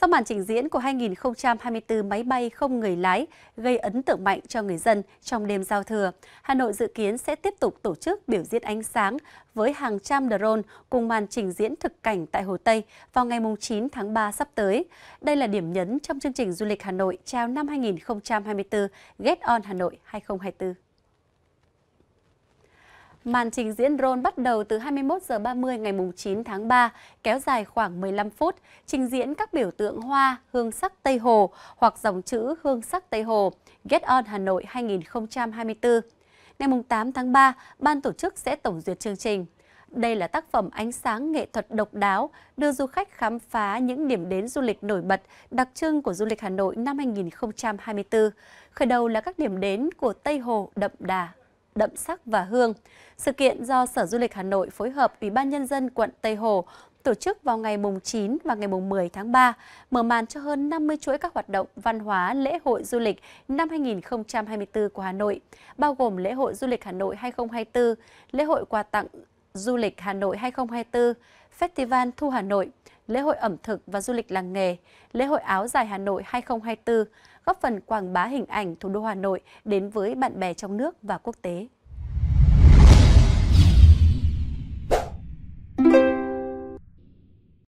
Sau màn trình diễn của 2024 máy bay không người lái gây ấn tượng mạnh cho người dân trong đêm giao thừa, Hà Nội dự kiến sẽ tiếp tục tổ chức biểu diễn ánh sáng với hàng trăm drone cùng màn trình diễn thực cảnh tại Hồ Tây vào ngày 9 tháng 3 sắp tới. Đây là điểm nhấn trong chương trình du lịch Hà Nội chào năm 2024 Get On Hà Nội 2024. Màn trình diễn drone bắt đầu từ 21 giờ 30 ngày 9 tháng 3, kéo dài khoảng 15 phút, trình diễn các biểu tượng hoa, hương sắc Tây Hồ hoặc dòng chữ hương sắc Tây Hồ, Get On Hà Nội 2024. Ngày 8 tháng 3, ban tổ chức sẽ tổng duyệt chương trình. Đây là tác phẩm ánh sáng nghệ thuật độc đáo, đưa du khách khám phá những điểm đến du lịch nổi bật, đặc trưng của du lịch Hà Nội năm 2024. Khởi đầu là các điểm đến của Tây Hồ đậm đà, đậm sắc và hương. Sự kiện do Sở Du lịch Hà Nội phối hợp Ủy ban Nhân dân quận Tây Hồ tổ chức vào ngày 9 và ngày 10 tháng 3, mở màn cho hơn 50 chuỗi các hoạt động văn hóa lễ hội du lịch năm 2024 của Hà Nội, bao gồm lễ hội du lịch Hà Nội 2024, lễ hội quà tặng Du lịch Hà Nội 2024, Festival Thu Hà Nội, Lễ hội ẩm thực và du lịch làng nghề, Lễ hội áo dài Hà Nội 2024 góp phần quảng bá hình ảnh thủ đô Hà Nội đến với bạn bè trong nước và quốc tế.